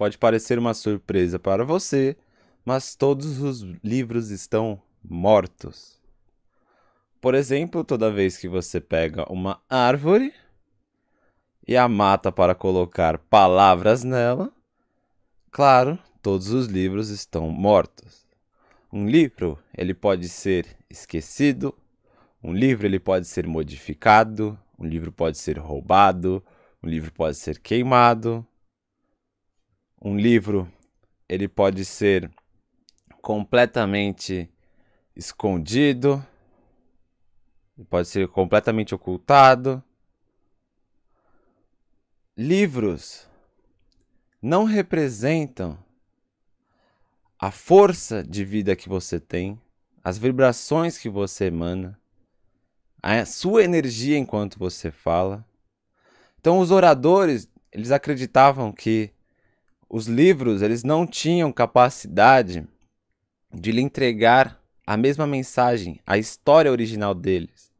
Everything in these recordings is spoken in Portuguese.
Pode parecer uma surpresa para você, mas todos os livros estão mortos. Por exemplo, toda vez que você pega uma árvore e a mata para colocar palavras nela, claro, todos os livros estão mortos. Um livro, ele pode ser esquecido, um livro ele pode ser modificado, um livro pode ser roubado, um livro pode ser queimado, um livro, ele pode ser completamente escondido, pode ser completamente ocultado. Livros não representam a força de vida que você tem, as vibrações que você emana, a sua energia enquanto você fala. Então os oradores, eles acreditavam que os livros eles não tinham capacidade de lhe entregar a mesma mensagem, a história original deles.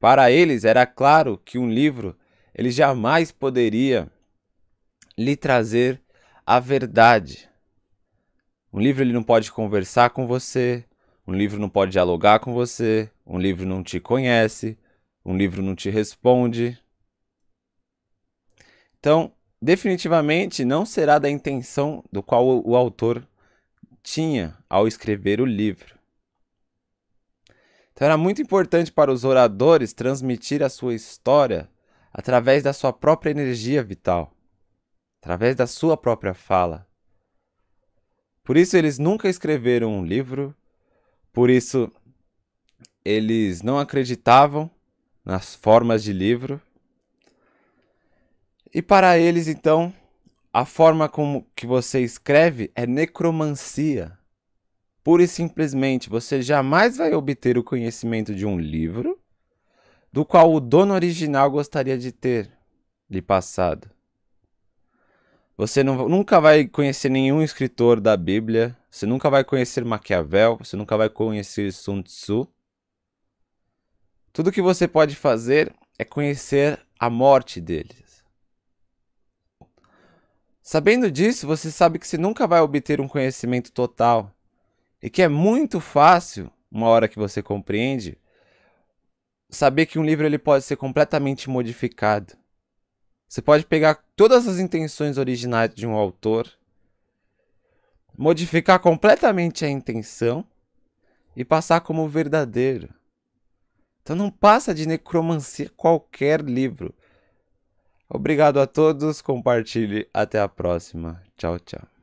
Para eles era claro que um livro ele jamais poderia lhe trazer a verdade. Um livro ele não pode conversar com você, um livro não pode dialogar com você, um livro não te conhece, um livro não te responde. Então, definitivamente não será da intenção do qual o autor tinha ao escrever o livro. Então era muito importante para os oradores transmitir a sua história através da sua própria energia vital, através da sua própria fala. Por isso eles nunca escreveram um livro, por isso eles não acreditavam nas formas de livro e para eles, então, a forma como que você escreve é necromancia. Pura e simplesmente, você jamais vai obter o conhecimento de um livro do qual o dono original gostaria de ter lhe passado. Você não, nunca vai conhecer nenhum escritor da Bíblia, você nunca vai conhecer Maquiavel, você nunca vai conhecer Sun Tzu. Tudo que você pode fazer é conhecer a morte deles. Sabendo disso, você sabe que se nunca vai obter um conhecimento total e que é muito fácil, uma hora que você compreende, saber que um livro ele pode ser completamente modificado. Você pode pegar todas as intenções originais de um autor, modificar completamente a intenção e passar como verdadeiro. Então não passa de necromancia qualquer livro. Obrigado a todos, compartilhe, até a próxima. Tchau, tchau.